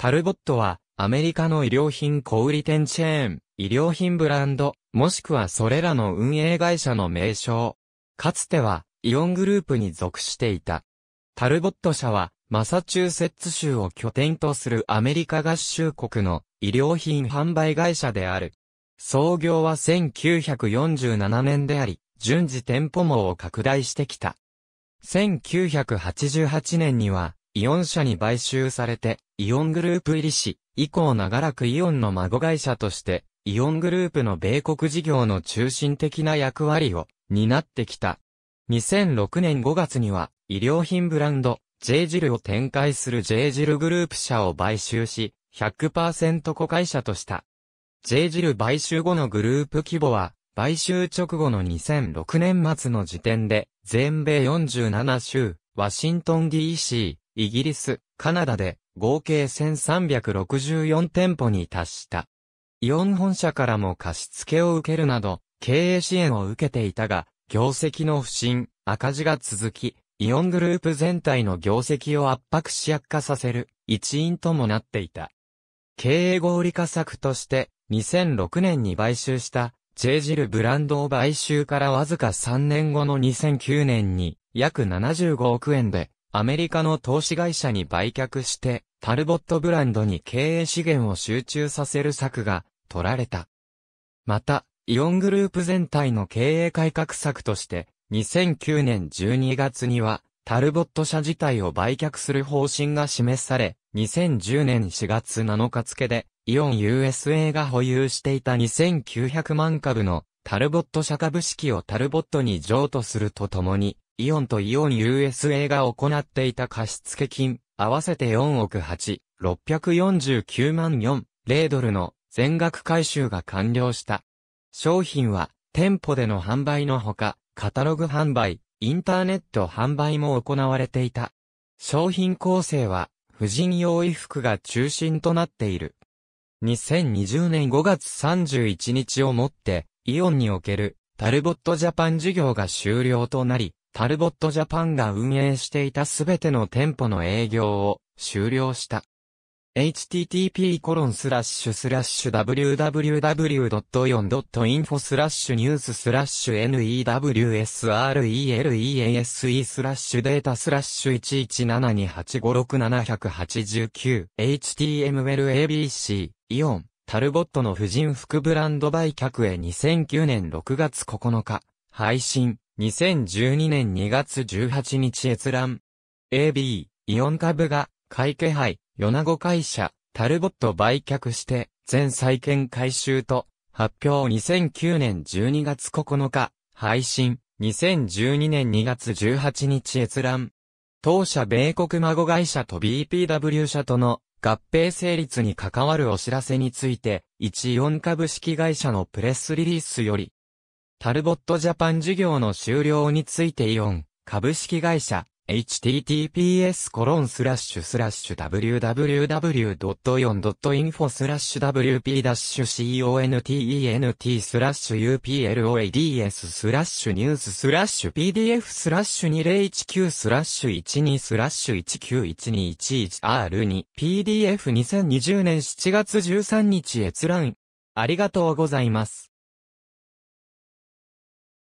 タルボットは、アメリカの医療品小売店チェーン、医療品ブランド、もしくはそれらの運営会社の名称。かつては、イオングループに属していた。タルボット社は、マサチューセッツ州を拠点とするアメリカ合衆国の医療品販売会社である。創業は1947年であり、順次店舗網を拡大してきた。1988年には、イオン社に買収されて、イオングループ入りし、以降長らくイオンの孫会社として、イオングループの米国事業の中心的な役割を担ってきた。2006年5月には、医療品ブランド、J ジルを展開する J ジルグループ社を買収し、100%子会社とした。J ジル買収後のグループ規模は、買収直後の2006年末の時点で、全米47州、ワシントン DC、イギリス、カナダで合計1364店舗に達した。イオン本社からも貸付を受けるなど、経営支援を受けていたが、業績の不振、赤字が続き、イオングループ全体の業績を圧迫し悪化させる一因ともなっていた。経営合理化策として、2006年に買収した J ジルブランドを買収からわずか3年後の2009年に約75億円でアメリカの投資会社に売却して、タルボットブランドに経営資源を集中させる策が取られた。また、イオングループ全体の経営改革策として、2009年12月には、タルボット社自体を売却する方針が示され、2010年4月7日付で、イオン USA が保有していた2900万株のタルボット社株式をタルボットに譲渡するとともに、イオンとイオン USA が行っていた貸付金、合わせて4億8、649万4、0ドルの全額回収が完了した。商品は、店舗での販売のほか、カタログ販売、インターネット販売も行われていた。商品構成は、婦人用衣服が中心となっている。2020年5月31日をもって、イオンにおけるタルボットジャパン事業が終了となり、タルボットジャパンが運営していたすべての店舗の営業を終了した。http://www.4.info スラッシュニューススラッシュ newsrelease スラッシュデータスラッシュ 1172856789htmlabc イオンタルボットの婦人服ブランド売却へ2009年6月9日配信2012年2月18日閲覧。AB、イオン株が、買い気配、ナゴ会社、タルボット売却して、全債券回収と、発表2009年12月9日、配信、2012年2月18日閲覧。当社米国孫会社と BPW 社との合併成立に関わるお知らせについて、一イオン株式会社のプレスリリースより、タルボットジャパン事業の終了についてイオン、株式会社、https コロンスラッシュスラッシュ www.ion.info スラッシュ wp-content スラッシュ uploads スラッシュニューススラッシュ pdf スラッシュ2019スラッシュ12スラッシュ 1912111r2pdf2020 年7月13日閲覧ありがとうございます。